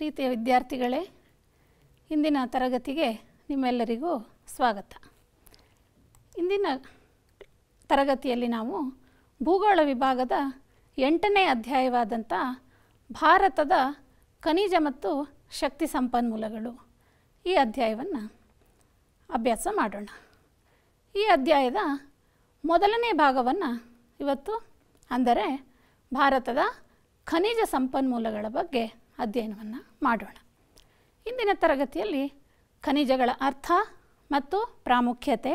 ಪ್ರೀತಿಯ ವಿದ್ಯಾರ್ಥಿಗಳೇ ಇಂದಿನ ತರಗತಿಗೆ ನಿಮ್ಮೆಲ್ಲರಿಗೂ ಸ್ವಾಗತ ಇಂದಿನ ತರಗತಿಯಲ್ಲಿ ನಾವು ಭೂಗೋಳ ವಿಭಾಗದ ಎಂಟನೇ ಅಧ್ಯಾಯವಾದಂಥ ಭಾರತದ ಖನಿಜ ಮತ್ತು ಶಕ್ತಿ ಸಂಪನ್ಮೂಲಗಳು ಈ ಅಧ್ಯಾಯವನ್ನು ಅಭ್ಯಾಸ ಮಾಡೋಣ ಈ ಅಧ್ಯಾಯದ ಮೊದಲನೇ ಭಾಗವನ್ನು ಇವತ್ತು ಅಂದರೆ ಭಾರತದ ಖನಿಜ ಸಂಪನ್ಮೂಲಗಳ ಬಗ್ಗೆ ಅಧ್ಯಯನವನ್ನು ಮಾಡೋಣ ಇಂದಿನ ತರಗತಿಯಲ್ಲಿ ಖನಿಜಗಳ ಅರ್ಥ ಮತ್ತು ಪ್ರಾಮುಖ್ಯತೆ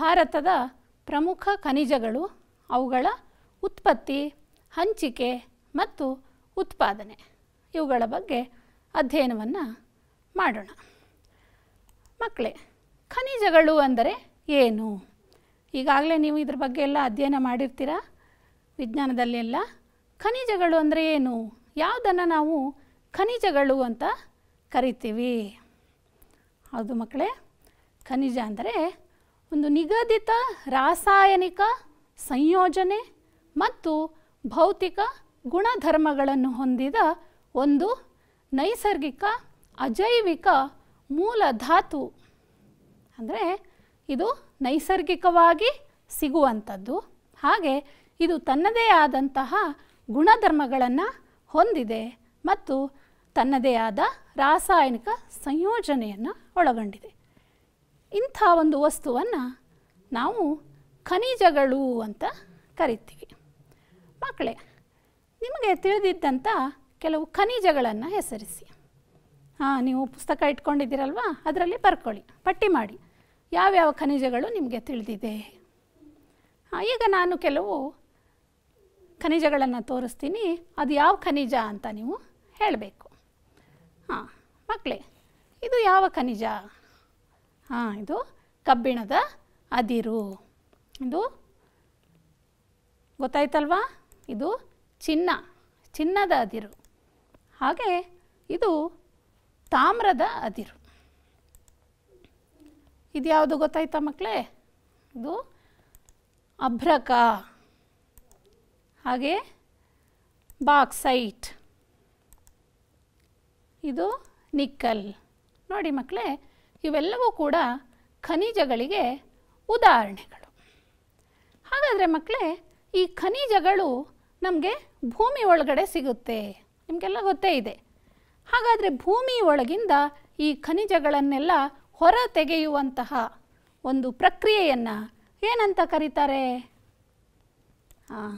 ಭಾರತದ ಪ್ರಮುಖ ಖನಿಜಗಳು ಅವುಗಳ ಉತ್ಪತ್ತಿ ಹಂಚಿಕೆ ಮತ್ತು ಉತ್ಪಾದನೆ ಇವುಗಳ ಬಗ್ಗೆ ಅಧ್ಯಯನವನ್ನು ಮಾಡೋಣ ಮಕ್ಕಳೇ ಖನಿಜಗಳು ಅಂದರೆ ಏನು ಈಗಾಗಲೇ ನೀವು ಇದ್ರ ಬಗ್ಗೆ ಎಲ್ಲ ಅಧ್ಯಯನ ಮಾಡಿರ್ತೀರ ವಿಜ್ಞಾನದಲ್ಲೆಲ್ಲ ಖನಿಜಗಳು ಅಂದರೆ ಏನು ಯಾವುದನ್ನು ನಾವು ಖನಿಜಗಳು ಅಂತ ಕರಿತೀವಿ ಹೌದು ಮಕ್ಕಳೇ ಖನಿಜ ಅಂದರೆ ಒಂದು ನಿಗದಿತ ರಾಸಾಯನಿಕ ಸಂಯೋಜನೆ ಮತ್ತು ಭೌತಿಕ ಗುಣಧರ್ಮಗಳನ್ನು ಹೊಂದಿದ ಒಂದು ನೈಸರ್ಗಿಕ ಅಜೈವಿಕ ಮೂಲ ಧಾತು ಅಂದರೆ ಇದು ನೈಸರ್ಗಿಕವಾಗಿ ಸಿಗುವಂಥದ್ದು ಹಾಗೆ ಇದು ತನ್ನದೇ ಆದಂತಹ ಗುಣಧರ್ಮಗಳನ್ನು ಹೊಂದಿದೆ ಮತ್ತು ತನ್ನದೇ ಆದ ರಾಸಾಯನಿಕ ಸಂಯೋಜನೆಯನ್ನು ಒಳಗೊಂಡಿದೆ ಇಂಥ ಒಂದು ವಸ್ತುವನ್ನು ನಾವು ಖನಿಜಗಳು ಅಂತ ಕರಿತೀವಿ ಮಕ್ಕಳೇ ನಿಮಗೆ ತಿಳಿದಿದ್ದಂಥ ಕೆಲವು ಖನಿಜಗಳನ್ನು ಹೆಸರಿಸಿ ಹಾಂ ನೀವು ಪುಸ್ತಕ ಇಟ್ಕೊಂಡಿದ್ದೀರಲ್ವಾ ಅದರಲ್ಲಿ ಬರ್ಕೊಳ್ಳಿ ಪಟ್ಟಿ ಮಾಡಿ ಯಾವ್ಯಾವ ಖನಿಜಗಳು ನಿಮಗೆ ತಿಳಿದಿದೆ ಈಗ ನಾನು ಕೆಲವು ಖನಿಜಗಳನ್ನು ತೋರಿಸ್ತೀನಿ ಅದು ಯಾವ ಖನಿಜ ಅಂತ ನೀವು ಹೇಳಬೇಕು ಹಾಂ ಮಕ್ಕಳೇ ಇದು ಯಾವ ಖನಿಜ ಹಾಂ ಇದು ಕಬ್ಬಿಣದ ಅದಿರು ಇದು ಗೊತ್ತಾಯ್ತಲ್ವಾ ಇದು ಚಿನ್ನ ಚಿನ್ನದ ಅದಿರು ಹಾಗೆ ಇದು ತಾಮ್ರದ ಅದಿರು ಇದು ಯಾವುದು ಗೊತ್ತಾಯ್ತಾ ಮಕ್ಕಳೇ ಇದು ಅಭ್ರಕ ಹಾಗೆ ಬಾಕ್ಸೈಟ್ ಇದು ನಿಕ್ಕಲ್ ನೋಡಿ ಮಕ್ಕಳೇ ಇವೆಲ್ಲವೂ ಕೂಡ ಖನಿಜಗಳಿಗೆ ಉದಾಹರಣೆಗಳು ಹಾಗಾದರೆ ಮಕ್ಕಳೇ ಈ ಖನಿಜಗಳು ನಮಗೆ ಭೂಮಿ ಒಳಗಡೆ ಸಿಗುತ್ತೆ ನಿಮಗೆಲ್ಲ ಗೊತ್ತೇ ಇದೆ ಹಾಗಾದರೆ ಭೂಮಿ ಒಳಗಿಂದ ಈ ಖನಿಜಗಳನ್ನೆಲ್ಲ ಹೊರ ತೆಗೆಯುವಂತಹ ಒಂದು ಪ್ರಕ್ರಿಯೆಯನ್ನು ಏನಂತ ಕರೀತಾರೆ ಹಾಂ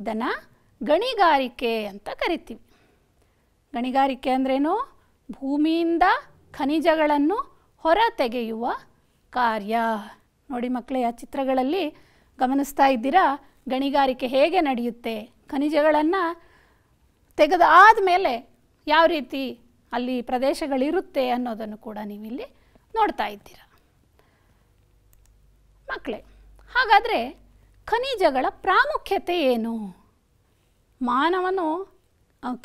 ಇದನ್ನು ಗಣಿಗಾರಿಕೆ ಅಂತ ಕರಿತೀವಿ ಗಣಿಗಾರಿಕೆ ಅಂದ್ರೇನು ಭೂಮಿಯಿಂದ ಖನಿಜಗಳನ್ನು ಹೊರ ತೆಗೆಯುವ ಕಾರ್ಯ ನೋಡಿ ಮಕ್ಕಳೇ ಆ ಚಿತ್ರಗಳಲ್ಲಿ ಗಮನಿಸ್ತಾ ಇದ್ದೀರಾ ಗಣಿಗಾರಿಕೆ ಹೇಗೆ ನಡೆಯುತ್ತೆ ಖನಿಜಗಳನ್ನು ತೆಗೆದಾದ ಮೇಲೆ ಯಾವ ರೀತಿ ಅಲ್ಲಿ ಪ್ರದೇಶಗಳಿರುತ್ತೆ ಅನ್ನೋದನ್ನು ಕೂಡ ನೀವಿಲ್ಲಿ ನೋಡ್ತಾ ಇದ್ದೀರ ಮಕ್ಕಳೇ ಹಾಗಾದರೆ ಖನಿಜಗಳ ಪ್ರಾಮುಖ್ಯತೆ ಏನು ಮಾನವನು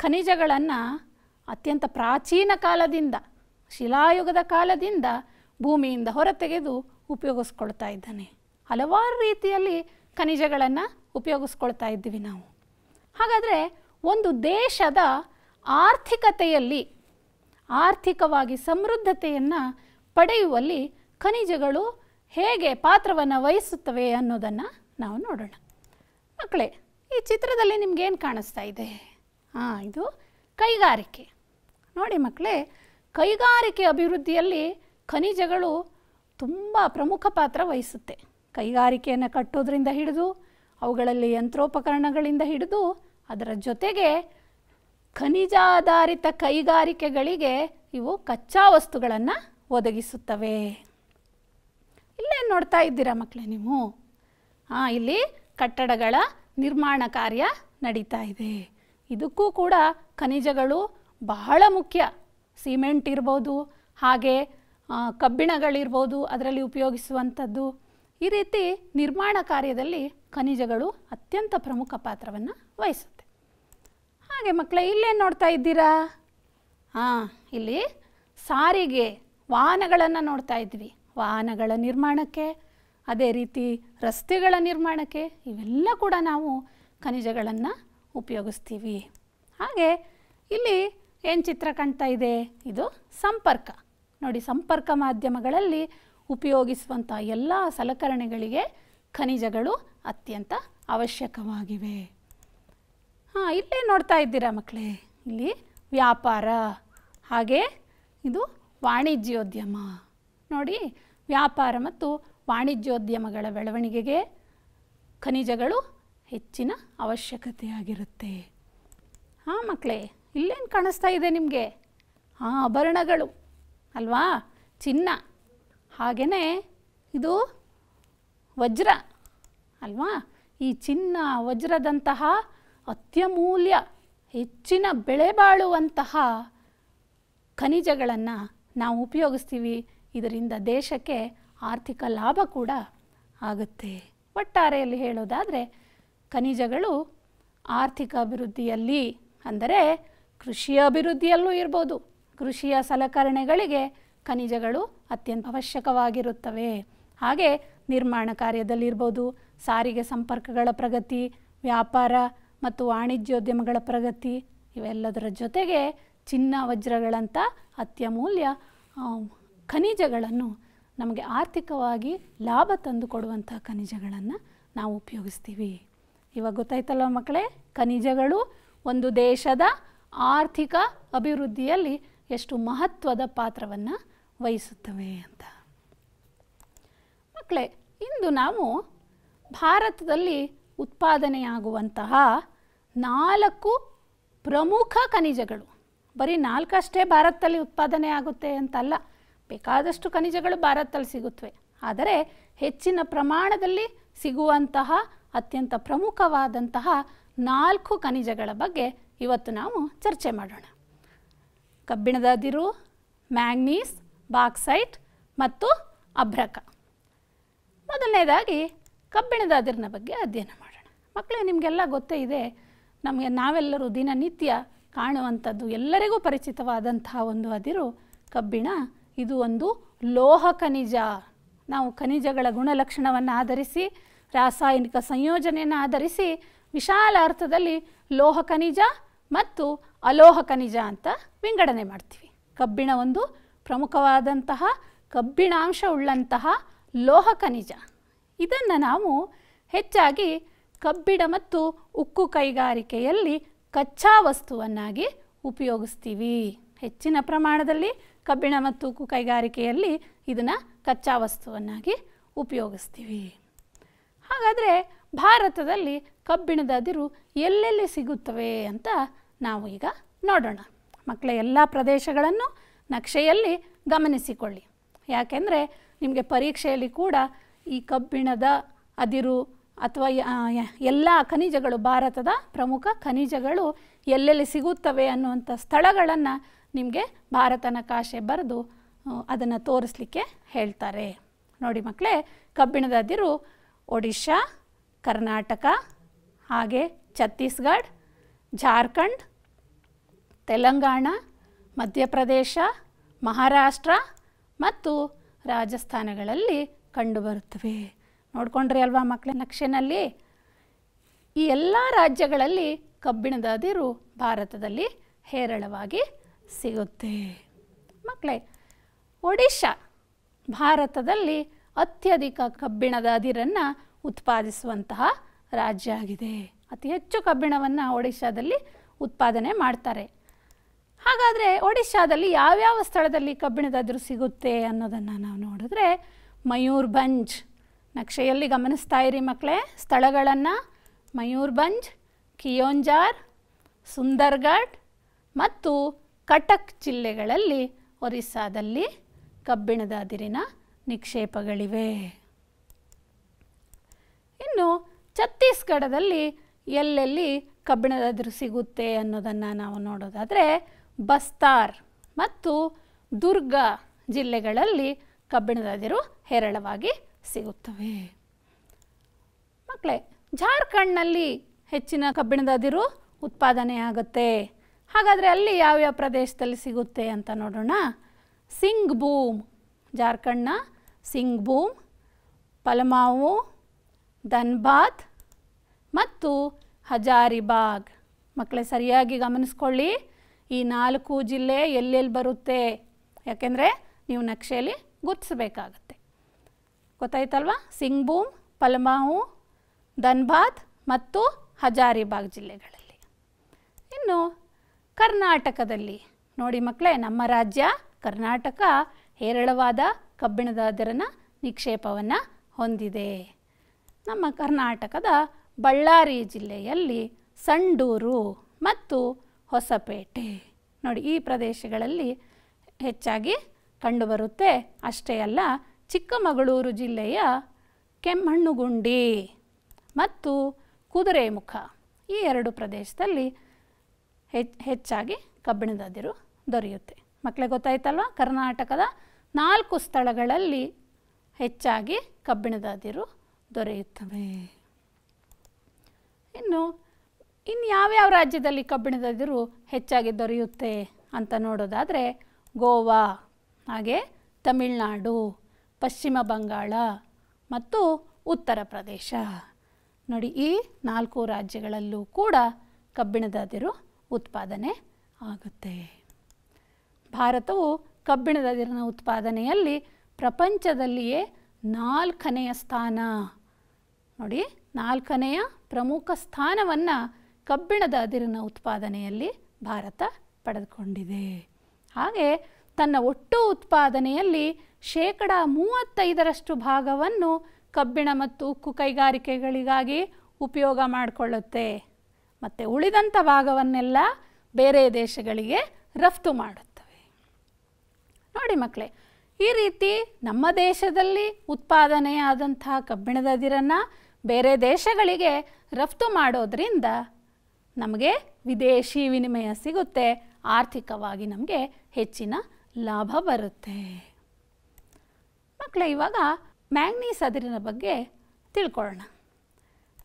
ಖನಿಜಗಳನ್ನು ಅತ್ಯಂತ ಪ್ರಾಚೀನ ಕಾಲದಿಂದ ಶಿಲಾಯುಗದ ಕಾಲದಿಂದ ಭೂಮಿಯಿಂದ ಹೊರತೆಗೆದು ಉಪಯೋಗಿಸ್ಕೊಳ್ತಾ ಇದ್ದಾನೆ ಹಲವಾರು ರೀತಿಯಲ್ಲಿ ಖನಿಜಗಳನ್ನು ಉಪಯೋಗಿಸ್ಕೊಳ್ತಾ ಇದ್ದೀವಿ ನಾವು ಹಾಗಾದರೆ ಒಂದು ದೇಶದ ಆರ್ಥಿಕತೆಯಲ್ಲಿ ಆರ್ಥಿಕವಾಗಿ ಸಮೃದ್ಧತೆಯನ್ನು ಪಡೆಯುವಲ್ಲಿ ಖನಿಜಗಳು ಹೇಗೆ ಪಾತ್ರವನ್ನು ವಹಿಸುತ್ತವೆ ಅನ್ನೋದನ್ನು ನಾವು ನೋಡೋಣ ಮಕ್ಕಳೇ ಈ ಚಿತ್ರದಲ್ಲಿ ಏನು ಕಾಣಿಸ್ತಾ ಇದೆ ಹಾಂ ಇದು ಕೈಗಾರಿಕೆ ನೋಡಿ ಮಕ್ಕಳೇ ಕೈಗಾರಿಕೆ ಅಭಿವೃದ್ಧಿಯಲ್ಲಿ ಖನಿಜಗಳು ತುಂಬ ಪ್ರಮುಖ ಪಾತ್ರ ವಹಿಸುತ್ತೆ ಕೈಗಾರಿಕೆಯನ್ನು ಕಟ್ಟೋದ್ರಿಂದ ಹಿಡಿದು ಅವುಗಳಲ್ಲಿ ಯಂತ್ರೋಪಕರಣಗಳಿಂದ ಹಿಡಿದು ಅದರ ಜೊತೆಗೆ ಖನಿಜಾಧಾರಿತ ಕೈಗಾರಿಕೆಗಳಿಗೆ ಇವು ಕಚ್ಚಾ ವಸ್ತುಗಳನ್ನು ಒದಗಿಸುತ್ತವೆ ಇಲ್ಲೇ ನೋಡ್ತಾ ಇದ್ದೀರಾ ಮಕ್ಕಳೇ ನೀವು ಇಲ್ಲಿ ಕಟ್ಟಡಗಳ ನಿರ್ಮಾಣ ಕಾರ್ಯ ನಡೀತಾ ಇದೆ ಇದಕ್ಕೂ ಕೂಡ ಖನಿಜಗಳು ಬಹಳ ಮುಖ್ಯ ಸಿಮೆಂಟ್ ಇರ್ಬೋದು ಹಾಗೆ ಕಬ್ಬಿಣಗಳಿರ್ಬೋದು ಅದರಲ್ಲಿ ಉಪಯೋಗಿಸುವಂಥದ್ದು ಈ ರೀತಿ ನಿರ್ಮಾಣ ಕಾರ್ಯದಲ್ಲಿ ಖನಿಜಗಳು ಅತ್ಯಂತ ಪ್ರಮುಖ ಪಾತ್ರವನ್ನು ವಹಿಸುತ್ತೆ ಹಾಗೆ ಮಕ್ಕಳೇ ಇಲ್ಲೇನು ನೋಡ್ತಾ ಇದ್ದೀರಾ ಹಾಂ ಇಲ್ಲಿ ಸಾರಿಗೆ ವಾಹನಗಳನ್ನು ನೋಡ್ತಾ ಇದ್ವಿ ವಾಹನಗಳ ನಿರ್ಮಾಣಕ್ಕೆ ಅದೇ ರೀತಿ ರಸ್ತೆಗಳ ನಿರ್ಮಾಣಕ್ಕೆ ಇವೆಲ್ಲ ಕೂಡ ನಾವು ಖನಿಜಗಳನ್ನು ಉಪಯೋಗಿಸ್ತೀವಿ ಹಾಗೆ ಇಲ್ಲಿ ಏನು ಚಿತ್ರ ಕಾಣ್ತಾ ಇದೆ ಇದು ಸಂಪರ್ಕ ನೋಡಿ ಸಂಪರ್ಕ ಮಾಧ್ಯಮಗಳಲ್ಲಿ ಉಪಯೋಗಿಸುವಂಥ ಎಲ್ಲ ಸಲಕರಣೆಗಳಿಗೆ ಖನಿಜಗಳು ಅತ್ಯಂತ ಅವಶ್ಯಕವಾಗಿವೆ ಹಾಂ ಇಲ್ಲೇ ನೋಡ್ತಾ ಇದ್ದೀರಾ ಮಕ್ಕಳೇ ಇಲ್ಲಿ ವ್ಯಾಪಾರ ಹಾಗೆ ಇದು ವಾಣಿಜ್ಯೋದ್ಯಮ ನೋಡಿ ವ್ಯಾಪಾರ ಮತ್ತು ವಾಣಿಜ್ಯೋದ್ಯಮಗಳ ಬೆಳವಣಿಗೆಗೆ ಖನಿಜಗಳು ಹೆಚ್ಚಿನ ಅವಶ್ಯಕತೆಯಾಗಿರುತ್ತೆ ಹಾಂ ಮಕ್ಕಳೇ ಇಲ್ಲೇನು ಕಾಣಿಸ್ತಾ ಇದೆ ನಿಮಗೆ ಹಾಂ ಆಭರಣಗಳು ಅಲ್ವಾ ಚಿನ್ನ ಹಾಗೆಯೇ ಇದು ವಜ್ರ ಅಲ್ವಾ ಈ ಚಿನ್ನ ವಜ್ರದಂತಹ ಅತ್ಯಮೂಲ್ಯ ಹೆಚ್ಚಿನ ಬೆಳೆ ಬಾಳುವಂತಹ ಖನಿಜಗಳನ್ನು ನಾವು ಉಪಯೋಗಿಸ್ತೀವಿ ಇದರಿಂದ ದೇಶಕ್ಕೆ ಆರ್ಥಿಕ ಲಾಭ ಕೂಡ ಆಗುತ್ತೆ ಒಟ್ಟಾರೆಯಲ್ಲಿ ಹೇಳೋದಾದರೆ ಖನಿಜಗಳು ಆರ್ಥಿಕ ಅಭಿವೃದ್ಧಿಯಲ್ಲಿ ಅಂದರೆ ಕೃಷಿಯ ಅಭಿವೃದ್ಧಿಯಲ್ಲೂ ಇರ್ಬೋದು ಕೃಷಿಯ ಸಲಕರಣೆಗಳಿಗೆ ಖನಿಜಗಳು ಅತ್ಯಂತ ಅವಶ್ಯಕವಾಗಿರುತ್ತವೆ ಹಾಗೆ ನಿರ್ಮಾಣ ಕಾರ್ಯದಲ್ಲಿರ್ಬೋದು ಸಾರಿಗೆ ಸಂಪರ್ಕಗಳ ಪ್ರಗತಿ ವ್ಯಾಪಾರ ಮತ್ತು ವಾಣಿಜ್ಯೋದ್ಯಮಗಳ ಪ್ರಗತಿ ಇವೆಲ್ಲದರ ಜೊತೆಗೆ ಚಿನ್ನ ವಜ್ರಗಳಂಥ ಅತ್ಯಮೂಲ್ಯ ಖನಿಜಗಳನ್ನು ನಮಗೆ ಆರ್ಥಿಕವಾಗಿ ಲಾಭ ತಂದು ಕೊಡುವಂಥ ಖನಿಜಗಳನ್ನು ನಾವು ಉಪಯೋಗಿಸ್ತೀವಿ ಇವಾಗ ಗೊತ್ತಾಯ್ತಲ್ವ ಮಕ್ಕಳೇ ಖನಿಜಗಳು ಒಂದು ದೇಶದ ಆರ್ಥಿಕ ಅಭಿವೃದ್ಧಿಯಲ್ಲಿ ಎಷ್ಟು ಮಹತ್ವದ ಪಾತ್ರವನ್ನು ವಹಿಸುತ್ತವೆ ಅಂತ ಮಕ್ಕಳೇ ಇಂದು ನಾವು ಭಾರತದಲ್ಲಿ ಉತ್ಪಾದನೆಯಾಗುವಂತಹ ನಾಲ್ಕು ಪ್ರಮುಖ ಖನಿಜಗಳು ಬರೀ ನಾಲ್ಕಷ್ಟೇ ಭಾರತದಲ್ಲಿ ಉತ್ಪಾದನೆ ಆಗುತ್ತೆ ಅಂತಲ್ಲ ಬೇಕಾದಷ್ಟು ಖನಿಜಗಳು ಭಾರತದಲ್ಲಿ ಸಿಗುತ್ತವೆ ಆದರೆ ಹೆಚ್ಚಿನ ಪ್ರಮಾಣದಲ್ಲಿ ಸಿಗುವಂತಹ ಅತ್ಯಂತ ಪ್ರಮುಖವಾದಂತಹ ನಾಲ್ಕು ಖನಿಜಗಳ ಬಗ್ಗೆ ಇವತ್ತು ನಾವು ಚರ್ಚೆ ಮಾಡೋಣ ಕಬ್ಬಿಣದ ಅದಿರು ಮ್ಯಾಂಗ್ನೀಸ್ ಬಾಕ್ಸೈಟ್ ಮತ್ತು ಅಭ್ರಕ ಮೊದಲನೇದಾಗಿ ಕಬ್ಬಿಣದ ಅದಿರಿನ ಬಗ್ಗೆ ಅಧ್ಯಯನ ಮಾಡೋಣ ಮಕ್ಕಳಿಗೆ ನಿಮಗೆಲ್ಲ ಗೊತ್ತೇ ಇದೆ ನಮಗೆ ನಾವೆಲ್ಲರೂ ದಿನನಿತ್ಯ ಕಾಣುವಂಥದ್ದು ಎಲ್ಲರಿಗೂ ಪರಿಚಿತವಾದಂತಹ ಒಂದು ಅದಿರು ಕಬ್ಬಿಣ ಇದು ಒಂದು ಲೋಹ ಖನಿಜ ನಾವು ಖನಿಜಗಳ ಗುಣಲಕ್ಷಣವನ್ನು ಆಧರಿಸಿ ರಾಸಾಯನಿಕ ಸಂಯೋಜನೆಯನ್ನು ಆಧರಿಸಿ ವಿಶಾಲ ಅರ್ಥದಲ್ಲಿ ಲೋಹ ಖನಿಜ ಮತ್ತು ಅಲೋಹ ಖನಿಜ ಅಂತ ವಿಂಗಡಣೆ ಮಾಡ್ತೀವಿ ಕಬ್ಬಿಣ ಒಂದು ಪ್ರಮುಖವಾದಂತಹ ಕಬ್ಬಿಣಾಂಶವುಳ್ಳಂತಹ ಲೋಹ ಖನಿಜ ಇದನ್ನು ನಾವು ಹೆಚ್ಚಾಗಿ ಕಬ್ಬಿಣ ಮತ್ತು ಉಕ್ಕು ಕೈಗಾರಿಕೆಯಲ್ಲಿ ಕಚ್ಚಾ ವಸ್ತುವನ್ನಾಗಿ ಉಪಯೋಗಿಸ್ತೀವಿ ಹೆಚ್ಚಿನ ಪ್ರಮಾಣದಲ್ಲಿ ಕಬ್ಬಿಣ ಮತ್ತು ಉಕ್ಕು ಕೈಗಾರಿಕೆಯಲ್ಲಿ ಇದನ್ನು ಕಚ್ಚಾ ವಸ್ತುವನ್ನಾಗಿ ಉಪಯೋಗಿಸ್ತೀವಿ ಹಾಗಾದರೆ ಭಾರತದಲ್ಲಿ ಕಬ್ಬಿಣದ ಅದಿರು ಎಲ್ಲೆಲ್ಲಿ ಸಿಗುತ್ತವೆ ಅಂತ ನಾವು ಈಗ ನೋಡೋಣ ಮಕ್ಕಳ ಎಲ್ಲ ಪ್ರದೇಶಗಳನ್ನು ನಕ್ಷೆಯಲ್ಲಿ ಗಮನಿಸಿಕೊಳ್ಳಿ ಯಾಕೆಂದರೆ ನಿಮಗೆ ಪರೀಕ್ಷೆಯಲ್ಲಿ ಕೂಡ ಈ ಕಬ್ಬಿಣದ ಅದಿರು ಅಥವಾ ಎಲ್ಲ ಖನಿಜಗಳು ಭಾರತದ ಪ್ರಮುಖ ಖನಿಜಗಳು ಎಲ್ಲೆಲ್ಲಿ ಸಿಗುತ್ತವೆ ಅನ್ನುವಂಥ ಸ್ಥಳಗಳನ್ನು ನಿಮಗೆ ಭಾರತನ ಕಾಶೆ ಬರೆದು ಅದನ್ನು ತೋರಿಸ್ಲಿಕ್ಕೆ ಹೇಳ್ತಾರೆ ನೋಡಿ ಮಕ್ಕಳೇ ಕಬ್ಬಿಣದ ಅದಿರು ಒಡಿಶಾ ಕರ್ನಾಟಕ ಹಾಗೆ ಛತ್ತೀಸ್ಗಢ ಜಾರ್ಖಂಡ್ ತೆಲಂಗಾಣ ಮಧ್ಯಪ್ರದೇಶ ಮಹಾರಾಷ್ಟ್ರ ಮತ್ತು ರಾಜಸ್ಥಾನಗಳಲ್ಲಿ ಕಂಡುಬರುತ್ತವೆ ನೋಡ್ಕೊಂಡ್ರಿ ಅಲ್ವಾ ಮಕ್ಕಳ ನಕ್ಷೆನಲ್ಲಿ ಈ ಎಲ್ಲ ರಾಜ್ಯಗಳಲ್ಲಿ ಕಬ್ಬಿಣದ ಅದಿರು ಭಾರತದಲ್ಲಿ ಹೇರಳವಾಗಿ ಸಿಗುತ್ತೆ ಮಕ್ಕಳೇ ಒಡಿಶಾ ಭಾರತದಲ್ಲಿ ಅತ್ಯಧಿಕ ಕಬ್ಬಿಣದ ಅದಿರನ್ನು ಉತ್ಪಾದಿಸುವಂತಹ ರಾಜ್ಯ ಆಗಿದೆ ಅತಿ ಹೆಚ್ಚು ಕಬ್ಬಿಣವನ್ನು ಒಡಿಶಾದಲ್ಲಿ ಉತ್ಪಾದನೆ ಮಾಡ್ತಾರೆ ಹಾಗಾದರೆ ಒಡಿಶಾದಲ್ಲಿ ಯಾವ್ಯಾವ ಸ್ಥಳದಲ್ಲಿ ಕಬ್ಬಿಣದ ಅದಿರು ಸಿಗುತ್ತೆ ಅನ್ನೋದನ್ನು ನಾವು ನೋಡಿದ್ರೆ ಮಯೂರ್ಭಂಜ್ ನಕ್ಷೆಯಲ್ಲಿ ಗಮನಿಸ್ತಾ ಇರಿ ಮಕ್ಕಳೇ ಸ್ಥಳಗಳನ್ನು ಮಯೂರ್ಭಂಜ್ ಕಿಯೋಂಜಾರ್ ಸುಂದರ್ಗಢ್ ಮತ್ತು ಕಟಕ್ ಜಿಲ್ಲೆಗಳಲ್ಲಿ ಒರಿಸ್ಸಾದಲ್ಲಿ ಕಬ್ಬಿಣದ ಅದಿರಿನ ನಿಕ್ಷೇಪಗಳಿವೆ ಇನ್ನು ಛತ್ತೀಸ್ಗಢದಲ್ಲಿ ಎಲ್ಲೆಲ್ಲಿ ಕಬ್ಬಿಣದ ಅದಿರು ಸಿಗುತ್ತೆ ಅನ್ನೋದನ್ನು ನಾವು ನೋಡೋದಾದರೆ ಬಸ್ತಾರ್ ಮತ್ತು ದುರ್ಗ ಜಿಲ್ಲೆಗಳಲ್ಲಿ ಕಬ್ಬಿಣದ ಅದಿರು ಹೇರಳವಾಗಿ ಸಿಗುತ್ತವೆ ಮಕ್ಕಳೇ ಜಾರ್ಖಂಡ್ನಲ್ಲಿ ಹೆಚ್ಚಿನ ಕಬ್ಬಿಣದ ಅದಿರು ಉತ್ಪಾದನೆ ಆಗುತ್ತೆ ಹಾಗಾದರೆ ಅಲ್ಲಿ ಯಾವ್ಯಾವ ಪ್ರದೇಶದಲ್ಲಿ ಸಿಗುತ್ತೆ ಅಂತ ನೋಡೋಣ ಸಿಂಗ್ ಭೂಮ್ ಜಾರ್ಖಂಡ್ನ ಸಿಂಗ್ ಭೂಮ್ ಪಲಮಾವು ಧನ್ಬಾದ್ ಮತ್ತು ಹಜಾರಿಬಾಗ್ ಮಕ್ಕಳೇ ಸರಿಯಾಗಿ ಗಮನಿಸ್ಕೊಳ್ಳಿ ಈ ನಾಲ್ಕು ಜಿಲ್ಲೆ ಎಲ್ಲೆಲ್ಲಿ ಬರುತ್ತೆ ಯಾಕೆಂದರೆ ನೀವು ನಕ್ಷೆಯಲ್ಲಿ ಗುರುತಿಸಬೇಕಾಗತ್ತೆ ಗೊತ್ತಾಯ್ತಲ್ವಾ ಸಿಂಗ್ ಭೂಮ್ ಪಲಮಾವು ಧನ್ಬಾದ್ ಮತ್ತು ಹಜಾರಿಬಾಗ್ ಜಿಲ್ಲೆಗಳಲ್ಲಿ ಇನ್ನು ಕರ್ನಾಟಕದಲ್ಲಿ ನೋಡಿ ಮಕ್ಕಳೇ ನಮ್ಮ ರಾಜ್ಯ ಕರ್ನಾಟಕ ಹೇರಳವಾದ ಕಬ್ಬಿಣದ ಅದರನ ನಿಕ್ಷೇಪವನ್ನು ಹೊಂದಿದೆ ನಮ್ಮ ಕರ್ನಾಟಕದ ಬಳ್ಳಾರಿ ಜಿಲ್ಲೆಯಲ್ಲಿ ಸಂಡೂರು ಮತ್ತು ಹೊಸಪೇಟೆ ನೋಡಿ ಈ ಪ್ರದೇಶಗಳಲ್ಲಿ ಹೆಚ್ಚಾಗಿ ಕಂಡುಬರುತ್ತೆ ಅಷ್ಟೇ ಅಲ್ಲ ಚಿಕ್ಕಮಗಳೂರು ಜಿಲ್ಲೆಯ ಕೆಮ್ಮಣ್ಣುಗುಂಡಿ ಮತ್ತು ಕುದುರೆಮುಖ ಈ ಎರಡು ಪ್ರದೇಶದಲ್ಲಿ ಹೆಚ್ಚಾಗಿ ಕಬ್ಬಿಣದ ಅದಿರು ದೊರೆಯುತ್ತೆ ಮಕ್ಕಳಿಗೆ ಗೊತ್ತಾಯ್ತಲ್ವ ಕರ್ನಾಟಕದ ನಾಲ್ಕು ಸ್ಥಳಗಳಲ್ಲಿ ಹೆಚ್ಚಾಗಿ ಕಬ್ಬಿಣದ ಅದಿರು ದೊರೆಯುತ್ತವೆ ಇನ್ನು ಇನ್ನು ಯಾವ್ಯಾವ ರಾಜ್ಯದಲ್ಲಿ ಕಬ್ಬಿಣದ ಅದಿರು ಹೆಚ್ಚಾಗಿ ದೊರೆಯುತ್ತೆ ಅಂತ ನೋಡೋದಾದರೆ ಗೋವಾ ಹಾಗೆ ತಮಿಳುನಾಡು ಪಶ್ಚಿಮ ಬಂಗಾಳ ಮತ್ತು ಉತ್ತರ ಪ್ರದೇಶ ನೋಡಿ ಈ ನಾಲ್ಕು ರಾಜ್ಯಗಳಲ್ಲೂ ಕೂಡ ಕಬ್ಬಿಣದ ಅದಿರು ಉತ್ಪಾದನೆ ಆಗುತ್ತೆ ಭಾರತವು ಕಬ್ಬಿಣದ ಅದಿರಿನ ಉತ್ಪಾದನೆಯಲ್ಲಿ ಪ್ರಪಂಚದಲ್ಲಿಯೇ ನಾಲ್ಕನೆಯ ಸ್ಥಾನ ನೋಡಿ ನಾಲ್ಕನೆಯ ಪ್ರಮುಖ ಸ್ಥಾನವನ್ನು ಕಬ್ಬಿಣದ ಅದಿರಿನ ಉತ್ಪಾದನೆಯಲ್ಲಿ ಭಾರತ ಪಡೆದುಕೊಂಡಿದೆ ಹಾಗೆ ತನ್ನ ಒಟ್ಟು ಉತ್ಪಾದನೆಯಲ್ಲಿ ಶೇಕಡ ಮೂವತ್ತೈದರಷ್ಟು ಭಾಗವನ್ನು ಕಬ್ಬಿಣ ಮತ್ತು ಉಕ್ಕು ಕೈಗಾರಿಕೆಗಳಿಗಾಗಿ ಉಪಯೋಗ ಮಾಡಿಕೊಳ್ಳುತ್ತೆ ಮತ್ತು ಉಳಿದಂಥ ಭಾಗವನ್ನೆಲ್ಲ ಬೇರೆ ದೇಶಗಳಿಗೆ ರಫ್ತು ಮಾಡುತ್ತವೆ ನೋಡಿ ಮಕ್ಕಳೇ ಈ ರೀತಿ ನಮ್ಮ ದೇಶದಲ್ಲಿ ಉತ್ಪಾದನೆಯಾದಂಥ ಕಬ್ಬಿಣದ ಅದಿರನ್ನು ಬೇರೆ ದೇಶಗಳಿಗೆ ರಫ್ತು ಮಾಡೋದರಿಂದ ನಮಗೆ ವಿದೇಶಿ ವಿನಿಮಯ ಸಿಗುತ್ತೆ ಆರ್ಥಿಕವಾಗಿ ನಮಗೆ ಹೆಚ್ಚಿನ ಲಾಭ ಬರುತ್ತೆ ಮಕ್ಕಳೇ ಇವಾಗ ಮ್ಯಾಂಗ್ನೀಸ್ ಅದಿರಿನ ಬಗ್ಗೆ ತಿಳ್ಕೊಳ್ಳೋಣ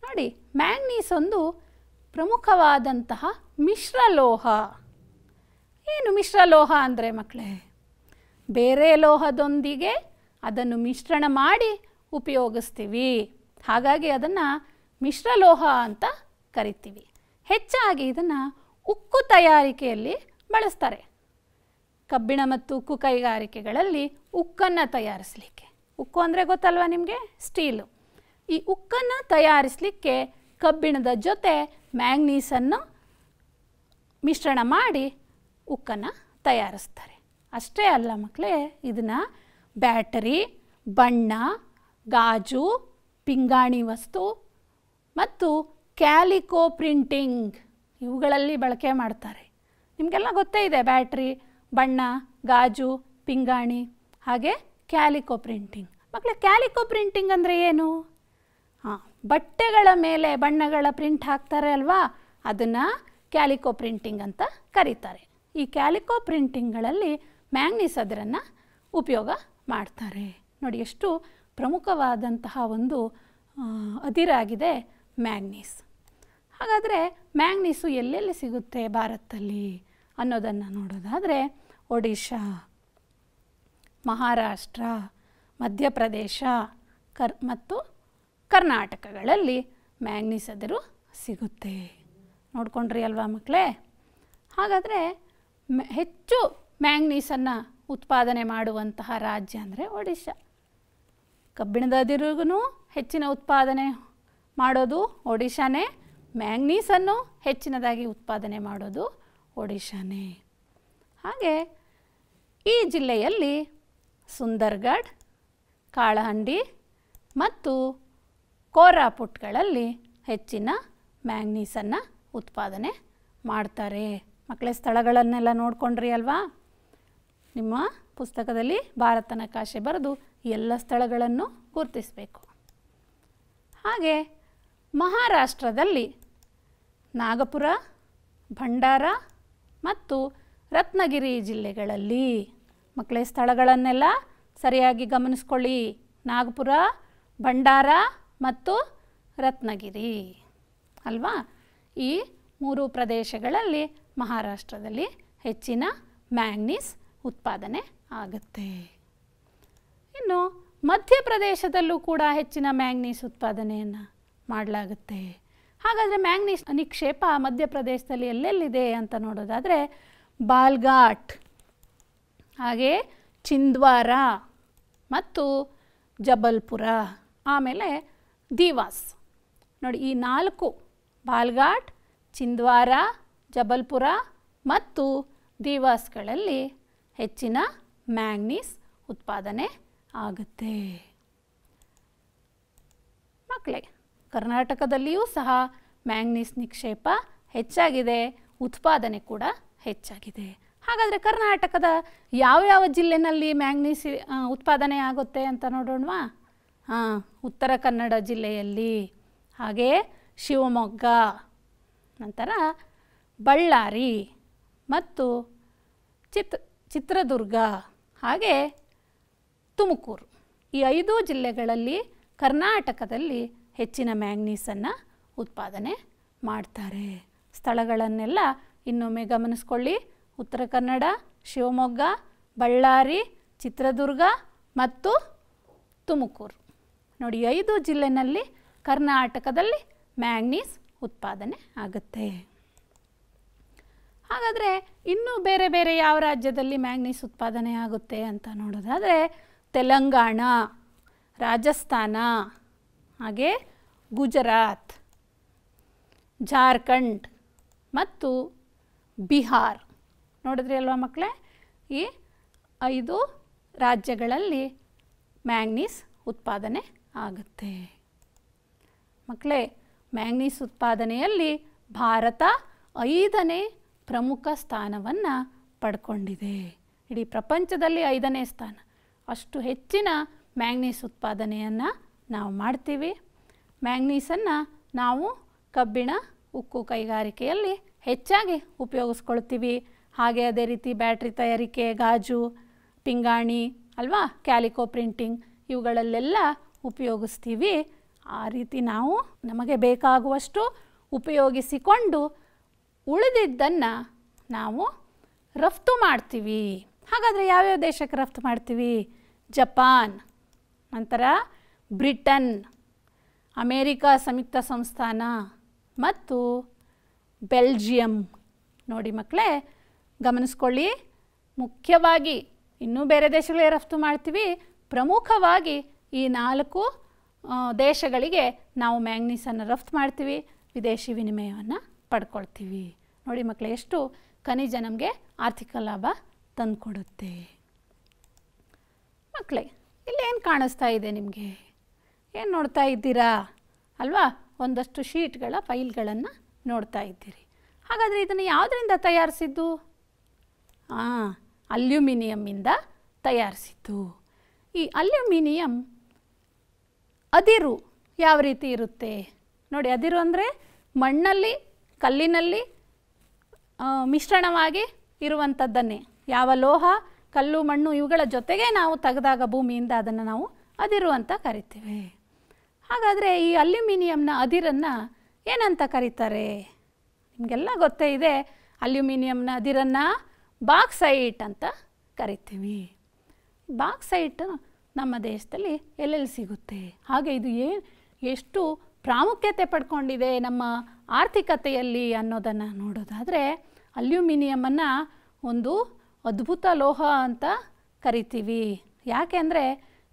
ನೋಡಿ ಮ್ಯಾಂಗ್ನೀಸ್ ಒಂದು ಪ್ರಮುಖವಾದಂತಹ ಮಿಶ್ರಲೋಹ ಏನು ಮಿಶ್ರಲೋಹ ಅಂದರೆ ಮಕ್ಕಳೇ ಬೇರೆ ಲೋಹದೊಂದಿಗೆ ಅದನ್ನು ಮಿಶ್ರಣ ಮಾಡಿ ಉಪಯೋಗಿಸ್ತೀವಿ ಹಾಗಾಗಿ ಅದನ್ನು ಮಿಶ್ರಲೋಹ ಅಂತ ಕರಿತೀವಿ ಹೆಚ್ಚಾಗಿ ಇದನ್ನು ಉಕ್ಕು ತಯಾರಿಕೆಯಲ್ಲಿ ಬಳಸ್ತಾರೆ ಕಬ್ಬಿಣ ಮತ್ತು ಉಕ್ಕು ಕೈಗಾರಿಕೆಗಳಲ್ಲಿ ಉಕ್ಕನ್ನು ತಯಾರಿಸಲಿಕ್ಕೆ ಉಕ್ಕು ಅಂದರೆ ಗೊತ್ತಲ್ವ ನಿಮಗೆ ಸ್ಟೀಲು ಈ ಉಕ್ಕನ್ನು ತಯಾರಿಸಲಿಕ್ಕೆ ಕಬ್ಬಿಣದ ಜೊತೆ ಮ್ಯಾಂಗ್ನೀಸನ್ನು ಮಿಶ್ರಣ ಮಾಡಿ ಉಕ್ಕನ್ನು ತಯಾರಿಸ್ತಾರೆ ಅಷ್ಟೇ ಅಲ್ಲ ಮಕ್ಕಳೇ ಇದನ್ನು ಬ್ಯಾಟರಿ ಬಣ್ಣ ಗಾಜು ಪಿಂಗಾಣಿ ವಸ್ತು ಮತ್ತು ಕ್ಯಾಲಿಕೋ ಪ್ರಿಂಟಿಂಗ್ ಇವುಗಳಲ್ಲಿ ಬಳಕೆ ಮಾಡ್ತಾರೆ ನಿಮಗೆಲ್ಲ ಗೊತ್ತೇ ಇದೆ ಬ್ಯಾಟ್ರಿ ಬಣ್ಣ ಗಾಜು ಪಿಂಗಾಣಿ ಹಾಗೆ ಕ್ಯಾಲಿಕೊ ಪ್ರಿಂಟಿಂಗ್ ಮಕ್ಕಳ ಕ್ಯಾಲಿಕೋ ಪ್ರಿಂಟಿಂಗ್ ಅಂದರೆ ಏನು ಹಾಂ ಬಟ್ಟೆಗಳ ಮೇಲೆ ಬಣ್ಣಗಳ ಪ್ರಿಂಟ್ ಹಾಕ್ತಾರೆ ಅಲ್ವಾ ಅದನ್ನು ಕ್ಯಾಲಿಕೋ ಪ್ರಿಂಟಿಂಗ್ ಅಂತ ಕರೀತಾರೆ ಈ ಕ್ಯಾಲಿಕೋ ಪ್ರಿಂಟಿಂಗ್ಗಳಲ್ಲಿ ಮ್ಯಾಂಗ್ನೀಸ್ ಅದರನ್ನು ಉಪಯೋಗ ಮಾಡ್ತಾರೆ ನೋಡಿ ಎಷ್ಟು ಪ್ರಮುಖವಾದಂತಹ ಒಂದು ಅದಿರಾಗಿದೆ ಮ್ಯಾಂಗ್ನೀಸ್ ಹಾಗಾದರೆ ಮ್ಯಾಂಗ್ನೀಸು ಎಲ್ಲೆಲ್ಲಿ ಸಿಗುತ್ತೆ ಭಾರತದಲ್ಲಿ ಅನ್ನೋದನ್ನು ನೋಡೋದಾದರೆ ಒಡಿಶಾ ಮಹಾರಾಷ್ಟ್ರ ಮಧ್ಯಪ್ರದೇಶ ಕರ್ ಮತ್ತು ಕರ್ನಾಟಕಗಳಲ್ಲಿ ಮ್ಯಾಂಗ್ನೀಸ್ ಅದಿರು ಸಿಗುತ್ತೆ ನೋಡ್ಕೊಂಡ್ರಿ ಅಲ್ವಾ ಮಕ್ಕಳೇ ಹಾಗಾದರೆ ಹೆಚ್ಚು ಮ್ಯಾಂಗ್ನೀಸನ್ನು ಉತ್ಪಾದನೆ ಮಾಡುವಂತಹ ರಾಜ್ಯ ಅಂದರೆ ಒಡಿಶಾ ಕಬ್ಬಿಣದ ಅದಿರಿಗೂ ಹೆಚ್ಚಿನ ಉತ್ಪಾದನೆ ಮಾಡೋದು ಒಡಿಶಾನೇ ಮ್ಯಾಂಗ್ನೀಸನ್ನು ಹೆಚ್ಚಿನದಾಗಿ ಉತ್ಪಾದನೆ ಮಾಡೋದು ಒಡಿಶಾನೇ ಹಾಗೆ ಈ ಜಿಲ್ಲೆಯಲ್ಲಿ ಸುಂದರ್ಗಢ್ ಕಾಳಹಂಡಿ ಮತ್ತು ಕೋರಾಪುಟ್ಗಳಲ್ಲಿ ಹೆಚ್ಚಿನ ಮ್ಯಾಂಗ್ನೀಸನ್ನು ಉತ್ಪಾದನೆ ಮಾಡ್ತಾರೆ ಮಕ್ಕಳೇ ಸ್ಥಳಗಳನ್ನೆಲ್ಲ ನೋಡ್ಕೊಂಡ್ರಿ ಅಲ್ವಾ ನಿಮ್ಮ ಪುಸ್ತಕದಲ್ಲಿ ಭಾರತನ ಕಾಶೆ ಬರೆದು ಎಲ್ಲ ಸ್ಥಳಗಳನ್ನು ಗುರುತಿಸಬೇಕು ಹಾಗೆ ಮಹಾರಾಷ್ಟ್ರದಲ್ಲಿ ನಾಗಪುರ ಭಂಡಾರ ಮತ್ತು ರತ್ನಗಿರಿ ಜಿಲ್ಲೆಗಳಲ್ಲಿ ಮಕ್ಕಳೇ ಸ್ಥಳಗಳನ್ನೆಲ್ಲ ಸರಿಯಾಗಿ ಗಮನಿಸ್ಕೊಳ್ಳಿ ನಾಗಪುರ ಭಂಡಾರ ಮತ್ತು ರತ್ನಗಿರಿ ಅಲ್ವಾ ಈ ಮೂರು ಪ್ರದೇಶಗಳಲ್ಲಿ ಮಹಾರಾಷ್ಟ್ರದಲ್ಲಿ ಹೆಚ್ಚಿನ ಮ್ಯಾಂಗ್ನೀಸ್ ಉತ್ಪಾದನೆ ಆಗುತ್ತೆ ಇನ್ನು ಮಧ್ಯಪ್ರದೇಶದಲ್ಲೂ ಕೂಡ ಹೆಚ್ಚಿನ ಮ್ಯಾಂಗ್ನೀಸ್ ಉತ್ಪಾದನೆಯನ್ನು ಮಾಡಲಾಗುತ್ತೆ ಹಾಗಾದರೆ ಮ್ಯಾಂಗ್ನೀಸ್ ನಿಕ್ಷೇಪ ಮಧ್ಯಪ್ರದೇಶದಲ್ಲಿ ಎಲ್ಲೆಲ್ಲಿದೆ ಅಂತ ನೋಡೋದಾದರೆ ಬಾಲ್ಘಾಟ್ ಹಾಗೆಯೇ ಚಿಂದ್ವಾರ ಮತ್ತು ಜಬಲ್ಪುರ ಆಮೇಲೆ ದಿವಾಸ್ ನೋಡಿ ಈ ನಾಲ್ಕು ಬಾಲ್ಘಾಟ್ ಚಿಂದ್ವಾರ ಜಬಲ್ಪುರ ಮತ್ತು ದಿವಾಸ್ಗಳಲ್ಲಿ ಹೆಚ್ಚಿನ ಮ್ಯಾಂಗ್ನೀಸ್ ಉತ್ಪಾದನೆ ಆಗುತ್ತೆ ಮಕ್ಕಳೇ ಕರ್ನಾಟಕದಲ್ಲಿಯೂ ಸಹ ಮ್ಯಾಂಗ್ನೀಸ್ ನಿಕ್ಷೇಪ ಹೆಚ್ಚಾಗಿದೆ ಉತ್ಪಾದನೆ ಕೂಡ ಹೆಚ್ಚಾಗಿದೆ ಹಾಗಾದರೆ ಕರ್ನಾಟಕದ ಯಾವ ಯಾವ ಜಿಲ್ಲೆನಲ್ಲಿ ಮ್ಯಾಂಗ್ನೀಸ್ ಉತ್ಪಾದನೆ ಆಗುತ್ತೆ ಅಂತ ನೋಡೋಣವಾ ಹಾಂ ಉತ್ತರ ಕನ್ನಡ ಜಿಲ್ಲೆಯಲ್ಲಿ ಹಾಗೆಯೇ ಶಿವಮೊಗ್ಗ ನಂತರ ಬಳ್ಳಾರಿ ಮತ್ತು ಚಿತ್ ಚಿತ್ರದುರ್ಗ ಹಾಗೆ ತುಮಕೂರು ಈ ಐದು ಜಿಲ್ಲೆಗಳಲ್ಲಿ ಕರ್ನಾಟಕದಲ್ಲಿ ಹೆಚ್ಚಿನ ಮ್ಯಾಂಗ್ನೀಸನ್ನು ಉತ್ಪಾದನೆ ಮಾಡ್ತಾರೆ ಸ್ಥಳಗಳನ್ನೆಲ್ಲ ಇನ್ನೊಮ್ಮೆ ಗಮನಿಸ್ಕೊಳ್ಳಿ ಉತ್ತರ ಕನ್ನಡ ಶಿವಮೊಗ್ಗ ಬಳ್ಳಾರಿ ಚಿತ್ರದುರ್ಗ ಮತ್ತು ತುಮಕೂರು ನೋಡಿ ಐದು ಜಿಲ್ಲೆನಲ್ಲಿ ಕರ್ನಾಟಕದಲ್ಲಿ ಮ್ಯಾಂಗ್ನೀಸ್ ಉತ್ಪಾದನೆ ಆಗುತ್ತೆ ಹಾಗಾದರೆ ಇನ್ನೂ ಬೇರೆ ಬೇರೆ ಯಾವ ರಾಜ್ಯದಲ್ಲಿ ಮ್ಯಾಂಗ್ನೀಸ್ ಉತ್ಪಾದನೆ ಆಗುತ್ತೆ ಅಂತ ನೋಡೋದಾದರೆ ತೆಲಂಗಾಣ ರಾಜಸ್ಥಾನ ಹಾಗೆ ಗುಜರಾತ್ ಜಾರ್ಖಂಡ್ ಮತ್ತು ಬಿಹಾರ್ ನೋಡಿದ್ರಿ ಅಲ್ವಾ ಮಕ್ಕಳೇ ಈ ಐದು ರಾಜ್ಯಗಳಲ್ಲಿ ಮ್ಯಾಂಗ್ನೀಸ್ ಉತ್ಪಾದನೆ ಆಗುತ್ತೆ ಮಕ್ಕಳೇ ಮ್ಯಾಂಗ್ನೀಸ್ ಉತ್ಪಾದನೆಯಲ್ಲಿ ಭಾರತ ಐದನೇ ಪ್ರಮುಖ ಸ್ಥಾನವನ್ನು ಪಡ್ಕೊಂಡಿದೆ ಇಡೀ ಪ್ರಪಂಚದಲ್ಲಿ ಐದನೇ ಸ್ಥಾನ ಅಷ್ಟು ಹೆಚ್ಚಿನ ಮ್ಯಾಂಗ್ನೀಸ್ ಉತ್ಪಾದನೆಯನ್ನು ನಾವು ಮಾಡ್ತೀವಿ ಮ್ಯಾಂಗ್ನೀಸನ್ನು ನಾವು ಕಬ್ಬಿಣ ಉಕ್ಕು ಕೈಗಾರಿಕೆಯಲ್ಲಿ ಹೆಚ್ಚಾಗಿ ಉಪಯೋಗಿಸ್ಕೊಳ್ತೀವಿ ಹಾಗೆ ಅದೇ ರೀತಿ ಬ್ಯಾಟ್ರಿ ತಯಾರಿಕೆ ಗಾಜು ಪಿಂಗಾಣಿ ಅಲ್ವಾ ಕ್ಯಾಲಿಕೋ ಪ್ರಿಂಟಿಂಗ್ ಇವುಗಳಲ್ಲೆಲ್ಲ ಉಪಯೋಗಿಸ್ತೀವಿ ಆ ರೀತಿ ನಾವು ನಮಗೆ ಬೇಕಾಗುವಷ್ಟು ಉಪಯೋಗಿಸಿಕೊಂಡು ಉಳಿದಿದ್ದನ್ನು ನಾವು ರಫ್ತು ಮಾಡ್ತೀವಿ ಹಾಗಾದರೆ ಯಾವ್ಯಾವ ದೇಶಕ್ಕೆ ರಫ್ತು ಮಾಡ್ತೀವಿ ಜಪಾನ್ ನಂತರ ಬ್ರಿಟನ್ ಅಮೇರಿಕಾ ಸಂಯುಕ್ತ ಸಂಸ್ಥಾನ ಮತ್ತು ಬೆಲ್ಜಿಯಂ ನೋಡಿ ಮಕ್ಕಳೇ ಗಮನಿಸ್ಕೊಳ್ಳಿ ಮುಖ್ಯವಾಗಿ ಇನ್ನೂ ಬೇರೆ ದೇಶಗಳಿಗೆ ರಫ್ತು ಮಾಡ್ತೀವಿ ಪ್ರಮುಖವಾಗಿ ಈ ನಾಲ್ಕು ದೇಶಗಳಿಗೆ ನಾವು ಮ್ಯಾಂಗ್ನೀಸನ್ನು ರಫ್ತು ಮಾಡ್ತೀವಿ ವಿದೇಶಿ ವಿನಿಮಯವನ್ನು ಪಡ್ಕೊಳ್ತೀವಿ ನೋಡಿ ಮಕ್ಕಳು ಎಷ್ಟು ಖನಿಜ ನಮಗೆ ಆರ್ಥಿಕ ಲಾಭ ತಂದುಕೊಡುತ್ತೆ ಮಕ್ಕಳೇ ಇಲ್ಲೇನು ಕಾಣಿಸ್ತಾ ಇದೆ ನಿಮಗೆ ಏನು ನೋಡ್ತಾ ಇದ್ದೀರಾ ಅಲ್ವಾ ಒಂದಷ್ಟು ಶೀಟ್ಗಳ ಫೈಲ್ಗಳನ್ನು ನೋಡ್ತಾ ಇದ್ದೀರಿ ಹಾಗಾದರೆ ಇದನ್ನು ಯಾವುದರಿಂದ ತಯಾರಿಸಿದ್ದು ಅಲ್ಯೂಮಿನಿಯಮ್ಮಿಂದ ತಯಾರಿಸಿತು ಈ ಅಲ್ಯೂಮಿನಿಯಂ ಅದಿರು ಯಾವ ರೀತಿ ಇರುತ್ತೆ ನೋಡಿ ಅದಿರು ಅಂದರೆ ಮಣ್ಣಲ್ಲಿ ಕಲ್ಲಿನಲ್ಲಿ ಮಿಶ್ರಣವಾಗಿ ಇರುವಂಥದ್ದನ್ನೇ ಯಾವ ಲೋಹ ಕಲ್ಲು ಮಣ್ಣು ಇವುಗಳ ಜೊತೆಗೆ ನಾವು ತೆಗೆದಾಗ ಭೂಮಿಯಿಂದ ಅದನ್ನು ನಾವು ಅದಿರು ಅಂತ ಕರಿತೇವೆ ಹಾಗಾದರೆ ಈ ಅಲ್ಯೂಮಿನಿಯಂನ ಅದಿರನ್ನು ಏನಂತ ಕರೀತಾರೆ ನಿಮಗೆಲ್ಲ ಗೊತ್ತೇ ಇದೆ ಅಲ್ಯೂಮಿನಿಯಂನ ಅದಿರನ್ನು ಬಾಕ್ಸೈಟ್ ಅಂತ ಕರಿತೀವಿ ಬಾಕ್ಸೈಟ್ ನಮ್ಮ ದೇಶದಲ್ಲಿ ಎಲ್ಲೆಲ್ಲಿ ಸಿಗುತ್ತೆ ಹಾಗೆ ಇದು ಏನು ಎಷ್ಟು ಪ್ರಾಮುಖ್ಯತೆ ಪಡ್ಕೊಂಡಿದೆ ನಮ್ಮ ಆರ್ಥಿಕತೆಯಲ್ಲಿ ಅನ್ನೋದನ್ನು ನೋಡೋದಾದರೆ ಅಲ್ಯೂಮಿನಿಯಮನ್ನು ಒಂದು ಅದ್ಭುತ ಲೋಹ ಅಂತ ಕರಿತೀವಿ ಯಾಕೆಂದರೆ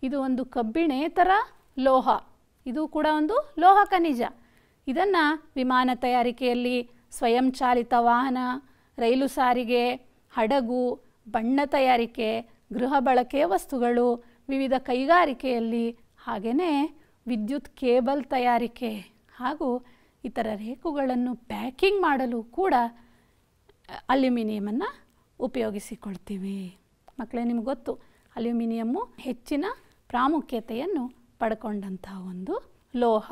ಇದು ಒಂದು ಕಬ್ಬಿಣೇತರ ಲೋಹ ಇದು ಕೂಡ ಒಂದು ಲೋಹ ಖನಿಜ ಇದನ್ನು ವಿಮಾನ ತಯಾರಿಕೆಯಲ್ಲಿ ಸ್ವಯಂಚಾಲಿತ ವಾಹನ ರೈಲು ಸಾರಿಗೆ ಹಡಗು ಬಣ್ಣ ತಯಾರಿಕೆ ಗೃಹ ಬಳಕೆಯ ವಸ್ತುಗಳು ವಿವಿಧ ಕೈಗಾರಿಕೆಯಲ್ಲಿ ಹಾಗೆಯೇ ವಿದ್ಯುತ್ ಕೇಬಲ್ ತಯಾರಿಕೆ ಹಾಗೂ ಇತರ ರೇಖುಗಳನ್ನು ಪ್ಯಾಕಿಂಗ್ ಮಾಡಲು ಕೂಡ ಅಲ್ಯೂಮಿನಿಯಮನ್ನು ಉಪಯೋಗಿಸಿಕೊಳ್ತೀವಿ ಮಕ್ಕಳೇ ನಿಮ್ಗೆ ಗೊತ್ತು ಅಲ್ಯೂಮಿನಿಯಮ್ಮು ಹೆಚ್ಚಿನ ಪ್ರಾಮುಖ್ಯತೆಯನ್ನು ಪಡ್ಕೊಂಡಂಥ ಒಂದು ಲೋಹ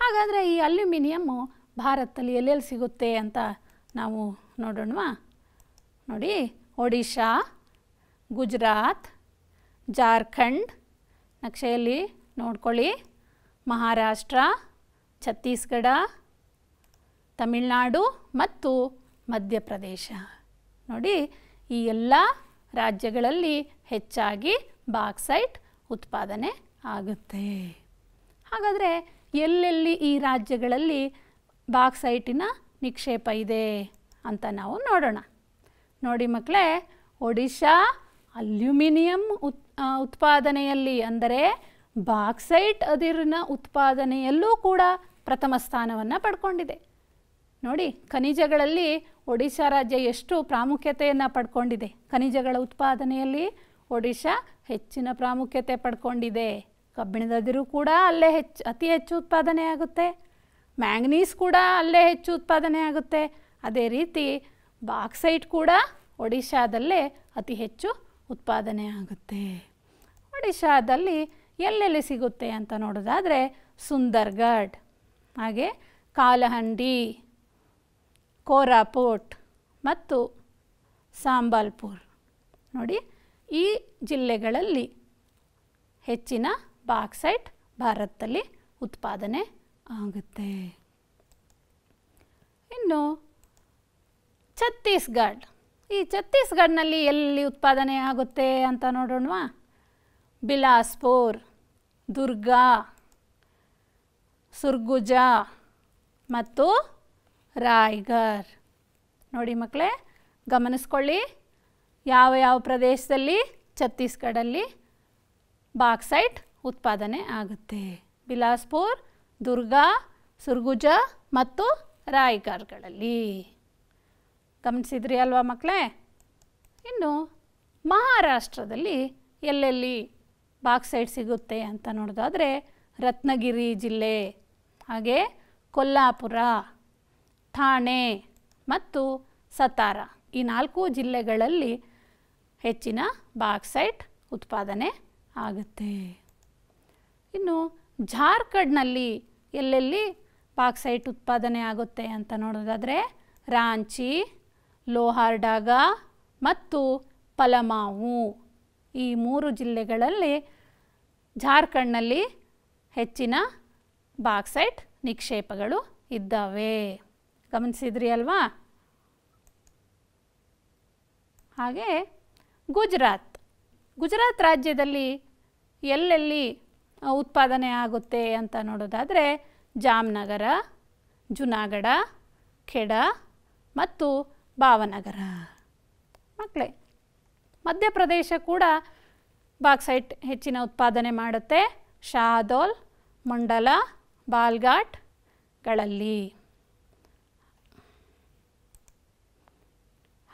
ಹಾಗಾದರೆ ಈ ಅಲ್ಯೂಮಿನಿಯಮ್ಮು ಭಾರತದಲ್ಲಿ ಎಲ್ಲೆಲ್ಲಿ ಸಿಗುತ್ತೆ ಅಂತ ನಾವು ನೋಡೋಣವಾ ನೋಡಿ ಒಡಿಶಾ ಗುಜರಾತ್ ಜಾರ್ಖಂಡ್ ನಕ್ಷೆಯಲ್ಲಿ ನೋಡ್ಕೊಳ್ಳಿ ಮಹಾರಾಷ್ಟ್ರ ಛತ್ತೀಸ್ಗಢ ತಮಿಳುನಾಡು ಮತ್ತು ಮಧ್ಯಪ್ರದೇಶ ನೋಡಿ ಈ ಎಲ್ಲ ರಾಜ್ಯಗಳಲ್ಲಿ ಹೆಚ್ಚಾಗಿ ಬಾಕ್ಸೈಟ್ ಉತ್ಪಾದನೆ ಆಗುತ್ತೆ ಹಾಗಾದರೆ ಎಲ್ಲೆಲ್ಲಿ ಈ ರಾಜ್ಯಗಳಲ್ಲಿ ಬಾಕ್ಸೈಟಿನ ನಿಕ್ಷೇಪ ಇದೆ ಅಂತ ನಾವು ನೋಡೋಣ ನೋಡಿ ಮಕ್ಕಳೇ ಒಡಿಶಾ ಅಲ್ಯೂಮಿನಿಯಂ ಉತ್ ಉತ್ಪಾದನೆಯಲ್ಲಿ ಅಂದರೆ ಬಾಕ್ಸೈಟ್ ಅದಿರಿನ ಉತ್ಪಾದನೆಯಲ್ಲೂ ಕೂಡ ಪ್ರಥಮ ಸ್ಥಾನವನ್ನು ಪಡ್ಕೊಂಡಿದೆ ನೋಡಿ ಖನಿಜಗಳಲ್ಲಿ ಒಡಿಶಾ ರಾಜ್ಯ ಎಷ್ಟು ಪ್ರಾಮುಖ್ಯತೆಯನ್ನು ಪಡ್ಕೊಂಡಿದೆ ಖನಿಜಗಳ ಉತ್ಪಾದನೆಯಲ್ಲಿ ಒಡಿಶಾ ಹೆಚ್ಚಿನ ಪ್ರಾಮುಖ್ಯತೆ ಪಡ್ಕೊಂಡಿದೆ ಕಬ್ಬಿಣದದಿರು ಕೂಡ ಅಲ್ಲೇ ಹೆಚ್ಚು ಅತಿ ಹೆಚ್ಚು ಉತ್ಪಾದನೆ ಆಗುತ್ತೆ ಮ್ಯಾಂಗ್ನೀಸ್ ಕೂಡ ಅಲ್ಲೇ ಹೆಚ್ಚು ಉತ್ಪಾದನೆ ಆಗುತ್ತೆ ಅದೇ ರೀತಿ ಬಾಕ್ಸೈಟ್ ಕೂಡ ಒಡಿಶಾದಲ್ಲೇ ಅತಿ ಹೆಚ್ಚು ಉತ್ಪಾದನೆ ಆಗುತ್ತೆ ಒಡಿಶಾದಲ್ಲಿ ಎಲ್ಲೆಲ್ಲಿ ಸಿಗುತ್ತೆ ಅಂತ ನೋಡೋದಾದರೆ ಸುಂದರ್ಗಢ್ ಹಾಗೆ ಕಾಲಹಂಡಿ ಕೋರಾಪುಟ್ ಮತ್ತು ಸಾಂಬಾಲ್ಪುರ್ ನೋಡಿ ಈ ಜಿಲ್ಲೆಗಳಲ್ಲಿ ಹೆಚ್ಚಿನ ಬಾಕ್ಸೈಟ್ ಭಾರತದಲ್ಲಿ ಉತ್ಪಾದನೆ ಆಗುತ್ತೆ ಇನ್ನು ಛತ್ತೀಸ್ಗಢ್ ಈ ಛತ್ತೀಸ್ಗಢ್ನಲ್ಲಿ ಎಲ್ಲಿ ಉತ್ಪಾದನೆ ಆಗುತ್ತೆ ಅಂತ ನೋಡೋಣ ಬಿಲಾಸ್ಪುರ್ ದುರ್ಗಾ ಸುರ್ಗುಜ ಮತ್ತು ರಾಯ್ಗರ್ ನೋಡಿ ಮಕ್ಕಳೇ ಗಮನಿಸ್ಕೊಳ್ಳಿ ಯಾವ ಯಾವ ಪ್ರದೇಶದಲ್ಲಿ ಛತ್ತೀಸ್ಗಢಲ್ಲಿ ಬಾಕ್ಸೈಟ್ ಉತ್ಪಾದನೆ ಆಗುತ್ತೆ ಬಿಲಾಸ್ಪುರ್ ದುರ್ಗಾ ಸುರ್ಗುಜ ಮತ್ತು ರಾಯ್ಗರ್ಗಳಲ್ಲಿ ಗಮನಿಸಿದ್ರಿ ಅಲ್ವಾ ಮಕ್ಕಳೇ ಇನ್ನು ಮಹಾರಾಷ್ಟ್ರದಲ್ಲಿ ಎಲ್ಲೆಲ್ಲಿ ಬಾಕ್ಸೈಡ್ ಸಿಗುತ್ತೆ ಅಂತ ನೋಡೋದಾದರೆ ರತ್ನಗಿರಿ ಜಿಲ್ಲೆ ಹಾಗೆ ಕೊಲ್ಲಾಪುರ ಠಾಣೆ ಮತ್ತು ಸತಾರ ಈ ನಾಲ್ಕು ಜಿಲ್ಲೆಗಳಲ್ಲಿ ಹೆಚ್ಚಿನ ಬಾಕ್ಸೈಟ್ ಉತ್ಪಾದನೆ ಆಗುತ್ತೆ ಇನ್ನು ಜಾರ್ಖಂಡ್ನಲ್ಲಿ ಎಲ್ಲೆಲ್ಲಿ ಬಾಕ್ಸೈಟ್ ಉತ್ಪಾದನೆ ಆಗುತ್ತೆ ಅಂತ ನೋಡೋದಾದರೆ ರಾಂಚಿ ಲೋಹಾರ್ಡಾಗ ಮತ್ತು ಪಲಮಾವು ಈ ಮೂರು ಜಿಲ್ಲೆಗಳಲ್ಲಿ ಜಾರ್ಖಂಡ್ನಲ್ಲಿ ಹೆಚ್ಚಿನ ಬಾಕ್ಸೈಟ್ ನಿಕ್ಷೇಪಗಳು ಇದ್ದಾವೆ ಗಮನಿಸಿದ್ರಿ ಅಲ್ವಾ ಹಾಗೆ ಗುಜರಾತ್ ಗುಜರಾತ್ ರಾಜ್ಯದಲ್ಲಿ ಎಲ್ಲೆಲ್ಲಿ ಉತ್ಪಾದನೆ ಆಗುತ್ತೆ ಅಂತ ನೋಡೋದಾದರೆ ಜಾಮ್ನಗರ ಜುನಾಗಢ ಖೆಡ ಮತ್ತು ಭಾವನಗರ ಮಕ್ಕಳೇ ಮಧ್ಯಪ್ರದೇಶ ಕೂಡ ಬಾಕ್ಸೈಟ್ ಹೆಚ್ಚಿನ ಉತ್ಪಾದನೆ ಮಾಡುತ್ತೆ ಶಾದೋಲ್ ಮಂಡಲ ಬಾಲ್ಘಾಟ್ಗಳಲ್ಲಿ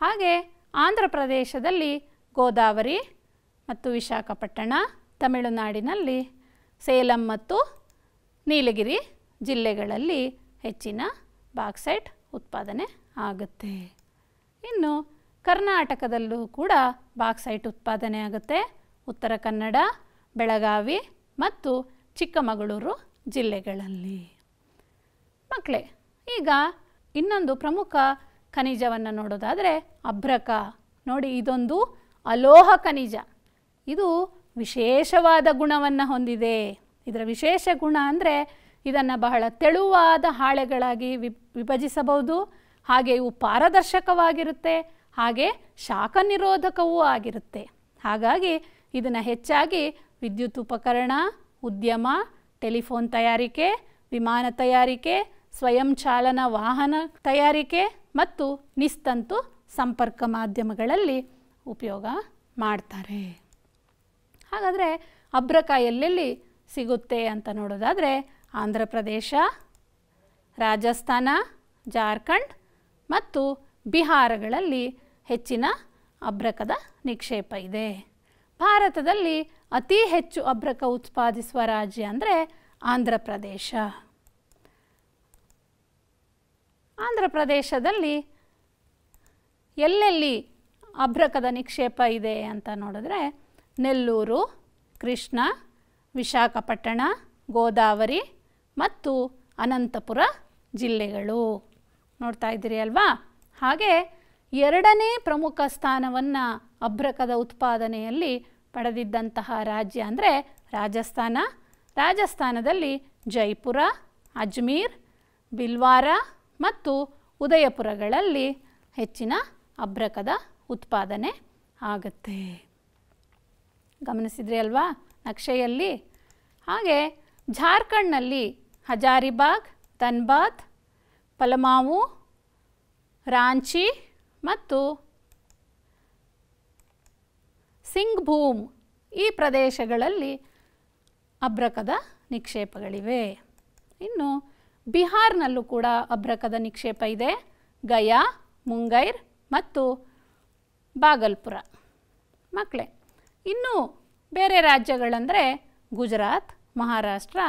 ಹಾಗೆ ಆಂಧ್ರ ಪ್ರದೇಶದಲ್ಲಿ ಗೋದಾವರಿ ಮತ್ತು ವಿಶಾಖಪಟ್ಟಣ ತಮಿಳುನಾಡಿನಲ್ಲಿ ಸೇಲಂ ಮತ್ತು ನೀಲಗಿರಿ ಜಿಲ್ಲೆಗಳಲ್ಲಿ ಹೆಚ್ಚಿನ ಬಾಕ್ಸೈಟ್ ಉತ್ಪಾದನೆ ಆಗುತ್ತೆ ಇನ್ನು ಕರ್ನಾಟಕದಲ್ಲೂ ಕೂಡ ಬಾಕ್ಸೈಟ್ ಉತ್ಪಾದನೆ ಆಗುತ್ತೆ ಉತ್ತರ ಕನ್ನಡ ಬೆಳಗಾವಿ ಮತ್ತು ಚಿಕ್ಕಮಗಳೂರು ಜಿಲ್ಲೆಗಳಲ್ಲಿ ಮಕ್ಕಳೇ ಈಗ ಇನ್ನೊಂದು ಪ್ರಮುಖ ಖನಿಜವನ್ನು ನೋಡೋದಾದರೆ ಅಭ್ರಕ ನೋಡಿ ಇದೊಂದು ಅಲೋಹ ಖನಿಜ ಇದು ವಿಶೇಷವಾದ ಗುಣವನ್ನು ಹೊಂದಿದೆ ಇದರ ವಿಶೇಷ ಗುಣ ಅಂದರೆ ಇದನ್ನು ಬಹಳ ತೆಳುವಾದ ಹಾಳೆಗಳಾಗಿ ವಿಭಜಿಸಬಹುದು ಹಾಗೆ ಇವು ಪಾರದರ್ಶಕವಾಗಿರುತ್ತೆ ಹಾಗೆ ಶಾಖ ನಿರೋಧಕವೂ ಆಗಿರುತ್ತೆ ಹಾಗಾಗಿ ಇದನ್ನು ಹೆಚ್ಚಾಗಿ ವಿದ್ಯುತ್ ಉಪಕರಣ ಉದ್ಯಮ ಟೆಲಿಫೋನ್ ತಯಾರಿಕೆ ವಿಮಾನ ತಯಾರಿಕೆ ಸ್ವಯಂ ಸ್ವಯಂಚಾಲನ ವಾಹನ ತಯಾರಿಕೆ ಮತ್ತು ನಿಸ್ತಂತು ಸಂಪರ್ಕ ಮಾಧ್ಯಮಗಳಲ್ಲಿ ಉಪಯೋಗ ಮಾಡ್ತಾರೆ ಹಾಗಾದರೆ ಅಬ್ರಕ ಎಲ್ಲೆಲ್ಲಿ ಸಿಗುತ್ತೆ ಅಂತ ನೋಡೋದಾದರೆ ಆಂಧ್ರ ಪ್ರದೇಶ ರಾಜಸ್ಥಾನ ಜಾರ್ಖಂಡ್ ಮತ್ತು ಬಿಹಾರಗಳಲ್ಲಿ ಹೆಚ್ಚಿನ ಅಭ್ರಕದ ನಿಕ್ಷೇಪ ಇದೆ ಭಾರತದಲ್ಲಿ ಅತಿ ಹೆಚ್ಚು ಅಭ್ರಕ ಉತ್ಪಾದಿಸುವ ರಾಜ್ಯ ಅಂದರೆ ಆಂಧ್ರ ಪ್ರದೇಶ ಆಂಧ್ರ ಪ್ರದೇಶದಲ್ಲಿ ಎಲ್ಲೆಲ್ಲಿ ಅಭ್ರಕದ ನಿಕ್ಷೇಪ ಇದೆ ಅಂತ ನೋಡಿದ್ರೆ ನೆಲ್ಲೂರು ಕೃಷ್ಣ ವಿಶಾಖಪಟ್ಟಣ ಗೋದಾವರಿ ಮತ್ತು ಅನಂತಪುರ ಜಿಲ್ಲೆಗಳು ನೋಡ್ತಾ ಇದ್ದೀರಿ ಅಲ್ವಾ ಹಾಗೆ ಎರಡನೇ ಪ್ರಮುಖ ಸ್ಥಾನವನ್ನು ಅಭ್ರಕದ ಉತ್ಪಾದನೆಯಲ್ಲಿ ಪಡೆದಿದ್ದಂತಹ ರಾಜ್ಯ ಅಂದರೆ ರಾಜಸ್ಥಾನ ರಾಜಸ್ಥಾನದಲ್ಲಿ ಜೈಪುರ ಅಜ್ಮೀರ್ ಬಿಲ್ವಾರ ಮತ್ತು ಉದಯಪುರಗಳಲ್ಲಿ ಹೆಚ್ಚಿನ ಅಭ್ರಕದ ಉತ್ಪಾದನೆ ಆಗುತ್ತೆ ಗಮನಿಸಿದ್ರಿ ಅಲ್ವಾ ನಕ್ಷೆಯಲ್ಲಿ ಹಾಗೆ ಜಾರ್ಖಂಡ್ನಲ್ಲಿ ಹಜಾರಿಬಾಗ್ ಧನ್ಬಾದ್ ಪಲಮಾವು ರಾಂಚಿ ಮತ್ತು ಸಿಂಗ್ಭೂಮ್ ಈ ಪ್ರದೇಶಗಳಲ್ಲಿ ಅಭ್ರಕದ ನಿಕ್ಷೇಪಗಳಿವೆ ಇನ್ನು ಬಿಹಾರ್ನಲ್ಲೂ ಕೂಡ ಅಭ್ರಕದ ನಿಕ್ಷೇಪ ಇದೆ ಗಯಾ ಮುಂಗೈರ್ ಮತ್ತು ಬಾಗಲ್ಪುರ ಮಕ್ಕಳೇ ಇನ್ನು ಬೇರೆ ರಾಜ್ಯಗಳಂದರೆ ಗುಜರಾತ್ ಮಹಾರಾಷ್ಟ್ರ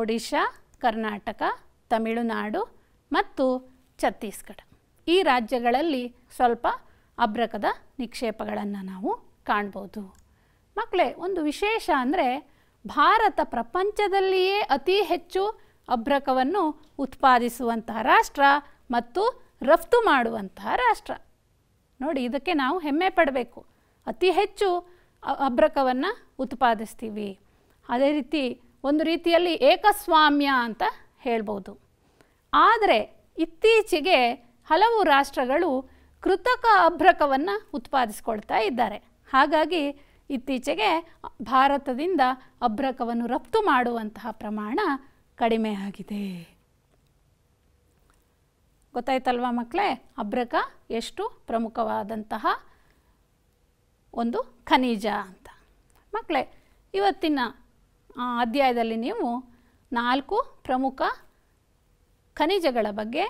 ಒಡಿಶಾ ಕರ್ನಾಟಕ ತಮಿಳುನಾಡು ಮತ್ತು ಛತ್ತೀಸ್ಗಢ ಈ ರಾಜ್ಯಗಳಲ್ಲಿ ಸ್ವಲ್ಪ ಅಭ್ರಕದ ನಿಕ್ಷೇಪಗಳನ್ನು ನಾವು ಕಾಣ್ಬೋದು ಮಕ್ಕಳೇ ಒಂದು ವಿಶೇಷ ಅಂದರೆ ಭಾರತ ಪ್ರಪಂಚದಲ್ಲಿಯೇ ಅತಿ ಹೆಚ್ಚು ಅಭ್ರಕವನ್ನು ಉತ್ಪಾದಿಸುವಂತಹ ರಾಷ್ಟ್ರ ಮತ್ತು ರಫ್ತು ಮಾಡುವಂತಹ ರಾಷ್ಟ್ರ ನೋಡಿ ಇದಕ್ಕೆ ನಾವು ಹೆಮ್ಮೆ ಪಡಬೇಕು ಅತಿ ಹೆಚ್ಚು ಅಭ್ರಕವನ್ನು ಉತ್ಪಾದಿಸ್ತೀವಿ ಅದೇ ರೀತಿ ಒಂದು ರೀತಿಯಲ್ಲಿ ಏಕಸ್ವಾಮ್ಯ ಅಂತ ಹೇಳ್ಬೋದು ಆದರೆ ಇತ್ತೀಚೆಗೆ ಹಲವು ರಾಷ್ಟ್ರಗಳು ಕೃತಕ ಅಭ್ರಕವನ್ನು ಉತ್ಪಾದಿಸ್ಕೊಳ್ತಾ ಇದ್ದಾರೆ ಹಾಗಾಗಿ ಇತ್ತೀಚೆಗೆ ಭಾರತದಿಂದ ಅಭ್ರಕವನ್ನು ರಫ್ತು ಮಾಡುವಂತಹ ಪ್ರಮಾಣ ಕಡಿಮೆ ಆಗಿದೆ ಮಕ್ಕಳೇ ಅಭ್ರಕ ಎಷ್ಟು ಪ್ರಮುಖವಾದಂತಹ ಒಂದು ಖನಿಜ ಅಂತ ಮಕ್ಕಳೇ ಇವತ್ತಿನ ಅಧ್ಯಾಯದಲ್ಲಿ ನೀವು ನಾಲ್ಕು ಪ್ರಮುಖ ಖನಿಜಗಳ ಬಗ್ಗೆ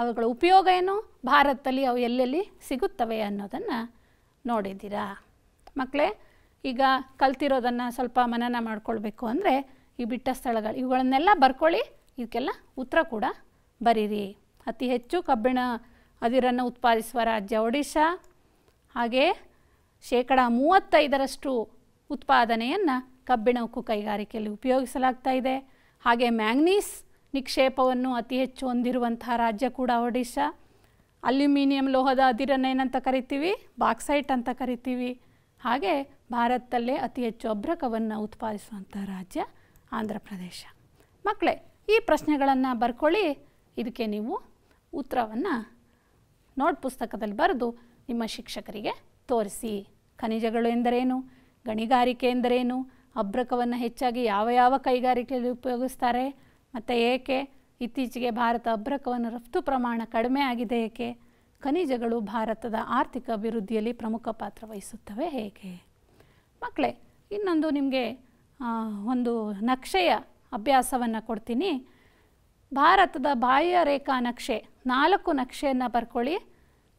ಅವುಗಳ ಉಪಯೋಗ ಏನು ಭಾರತದಲ್ಲಿ ಅವು ಎಲ್ಲೆಲ್ಲಿ ಸಿಗುತ್ತವೆ ಅನ್ನೋದನ್ನು ನೋಡಿದ್ದೀರಾ ಮಕ್ಕಳೇ ಈಗ ಕಲ್ತಿರೋದನ್ನು ಸ್ವಲ್ಪ ಮನನ ಮಾಡ್ಕೊಳ್ಬೇಕು ಅಂದರೆ ಈ ಬಿಟ್ಟ ಸ್ಥಳಗಳು ಇವುಗಳನ್ನೆಲ್ಲ ಬರ್ಕೊಳ್ಳಿ ಇದಕ್ಕೆಲ್ಲ ಉತ್ತರ ಕೂಡ ಬರೀರಿ ಅತಿ ಹೆಚ್ಚು ಕಬ್ಬಿಣ ಅದಿರನ್ನು ಉತ್ಪಾದಿಸುವ ರಾಜ್ಯ ಒಡಿಶಾ ಹಾಗೇ ಶೇಕಡ ಮೂವತ್ತೈದರಷ್ಟು ಉತ್ಪಾದನೆಯನ್ನು ಕಬ್ಬಿಣ ಉಕ್ಕು ಕೈಗಾರಿಕೆಯಲ್ಲಿ ಉಪಯೋಗಿಸಲಾಗ್ತಾ ಇದೆ ಹಾಗೆ ಮ್ಯಾಂಗ್ನೀಸ್ ನಿಕ್ಷೇಪವನ್ನು ಅತಿ ಹೆಚ್ಚು ಹೊಂದಿರುವಂತಹ ರಾಜ್ಯ ಕೂಡ ಒಡಿಶಾ ಅಲ್ಯೂಮಿನಿಯಂ ಲೋಹದ ಅದಿರನ್ನು ಏನಂತ ಕರಿತೀವಿ ಬಾಕ್ಸೈಟ್ ಅಂತ ಕರಿತೀವಿ ಹಾಗೆ ಭಾರತದಲ್ಲೇ ಅತಿ ಹೆಚ್ಚು ಅಭ್ರಕವನ್ನು ಉತ್ಪಾದಿಸುವಂಥ ರಾಜ್ಯ ಆಂಧ್ರ ಪ್ರದೇಶ ಮಕ್ಕಳೇ ಈ ಪ್ರಶ್ನೆಗಳನ್ನು ಬರ್ಕೊಳ್ಳಿ ಇದಕ್ಕೆ ನೀವು ಉತ್ತರವನ್ನು ನೋಟ್ ಪುಸ್ತಕದಲ್ಲಿ ಬರೆದು ನಿಮ್ಮ ಶಿಕ್ಷಕರಿಗೆ ತೋರಿಸಿ ಖನಿಜಗಳು ಎಂದರೇನು ಗಣಿಗಾರಿಕೆ ಎಂದರೇನು ಅಭ್ರಕವನ್ನು ಹೆಚ್ಚಾಗಿ ಯಾವ ಯಾವ ಕೈಗಾರಿಕೆಯಲ್ಲಿ ಉಪಯೋಗಿಸ್ತಾರೆ ಮತ್ತು ಏಕೆ ಇತ್ತೀಚೆಗೆ ಭಾರತ ಅಭ್ರಕವನ್ನು ರಫ್ತು ಪ್ರಮಾಣ ಕಡಿಮೆ ಆಗಿದೆ ಏಕೆ ಖನಿಜಗಳು ಭಾರತದ ಆರ್ಥಿಕ ಅಭಿವೃದ್ಧಿಯಲ್ಲಿ ಪ್ರಮುಖ ಪಾತ್ರ ವಹಿಸುತ್ತವೆ ಹೇಗೆ ಮಕ್ಕಳೇ ಇನ್ನೊಂದು ನಿಮಗೆ ಒಂದು ನಕ್ಷೆಯ ಅಭ್ಯಾಸವನ್ನು ಕೊಡ್ತೀನಿ ಭಾರತದ ಬಾಹ್ಯ ರೇಖಾ ನಕ್ಷೆ ನಾಲ್ಕು ನಕ್ಷೆಯನ್ನು ಬರ್ಕೊಳ್ಳಿ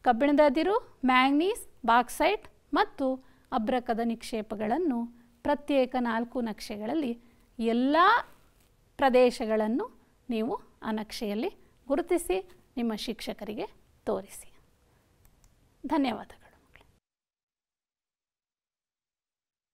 ಕಬ್ಬಿಣದದಿರು ಮ್ಯಾಂಗ್ನೀಸ್ ಬಾಕ್ಸೈಟ್ ಮತ್ತು ಅಭ್ರಕದ ನಿಕ್ಷೇಪಗಳನ್ನು ಪ್ರತ್ಯೇಕ ನಾಲ್ಕು ನಕ್ಷೆಗಳಲ್ಲಿ ಎಲ್ಲ ಪ್ರದೇಶಗಳನ್ನು ನೀವು ಅನಕ್ಷೆಯಲ್ಲಿ ಗುರುತಿಸಿ ನಿಮ್ಮ ಶಿಕ್ಷಕರಿಗೆ ತೋರಿಸಿ ಧನ್ಯವಾದಗಳು